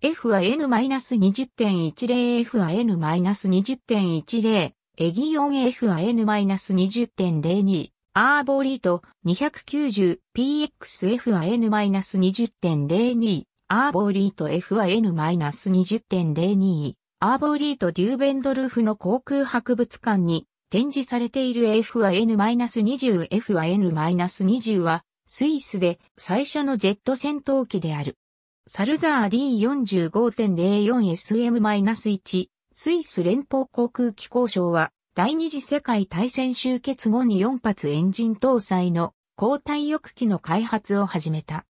f は n-20.10f は n-20.10 エギオン f は n-20.02 アーボリート 290pxf は n-20.02 アーボリート f は n-20.02 アーボリートデューベンドルフの航空博物館に展示されている f は n-20f は n-20 はスイスで最初のジェット戦闘機である。サルザー D45.04SM-1、スイス連邦航空機構省は、第二次世界大戦終結後に4発エンジン搭載の交代翼機の開発を始めた。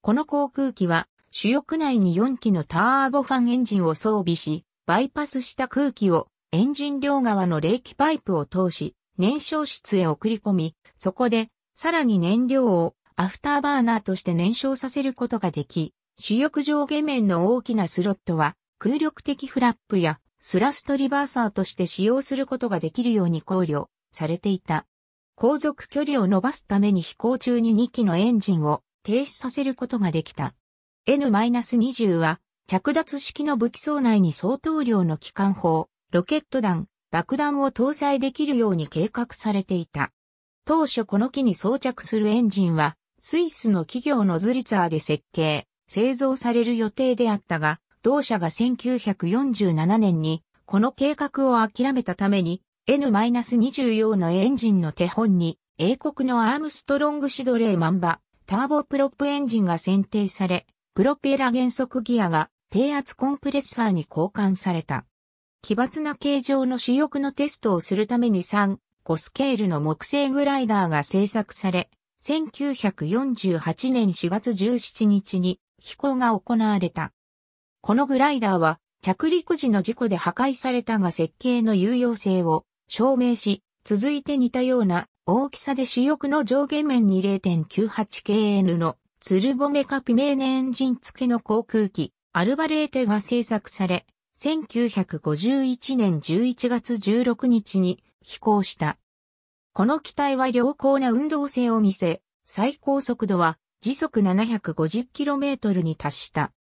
この航空機は、主翼内に4機のターボファンエンジンを装備し、バイパスした空気をエンジン両側の冷気パイプを通し、燃焼室へ送り込み、そこで、さらに燃料をアフターバーナーとして燃焼させることができ、主翼上下面の大きなスロットは空力的フラップやスラストリバーサーとして使用することができるように考慮されていた。航続距離を伸ばすために飛行中に2機のエンジンを停止させることができた。N-20 は着脱式の武器装内に相当量の機関砲、ロケット弾、爆弾を搭載できるように計画されていた。当初この機に装着するエンジンはスイスの企業のズリツァーで設計、製造される予定であったが、同社が1947年にこの計画を諦めたために n 2 4のエンジンの手本に英国のアームストロングシドレーマンバターボプロップエンジンが選定され、プロペラ減速ギアが低圧コンプレッサーに交換された。奇抜な形状の主翼のテストをするために3、5スケールの木製グライダーが製作され、1948年4月17日に飛行が行われた。このグライダーは着陸時の事故で破壊されたが設計の有用性を証明し、続いて似たような大きさで主翼の上下面に 0.98kN のツルボメカピメーネエンジン付きの航空機、アルバレーテが製作され、1951年11月16日に飛行した。この機体は良好な運動性を見せ、最高速度は時速 750km に達した。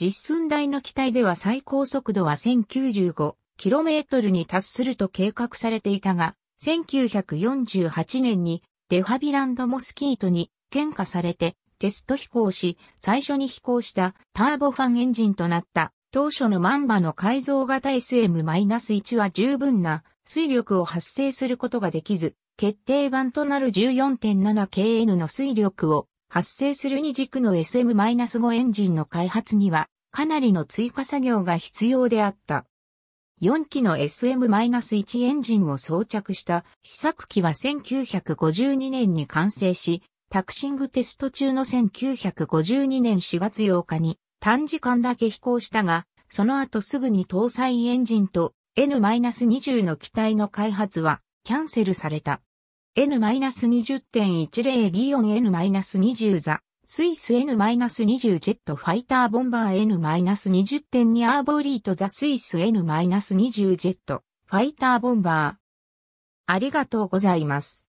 実寸大の機体では最高速度は 1095km に達すると計画されていたが、1948年にデファビランド・モスキートに喧嘩されてテスト飛行し、最初に飛行したターボファンエンジンとなった当初のマンバの改造型 SM-1 は十分な水力を発生することができず、決定版となる 14.7kN の水力を発生する2軸の SM-5 エンジンの開発には、かなりの追加作業が必要であった。4機の SM-1 エンジンを装着した試作機は1952年に完成し、タクシングテスト中の1952年4月8日に短時間だけ飛行したが、その後すぐに搭載エンジンと N-20 の機体の開発はキャンセルされた。N-20.10 ギオン N-20 ザ、スイス N-20 ジェットファイターボンバー N-20.2 アーボリートザスイス N-20 ジェットファイターボンバー。ありがとうございます。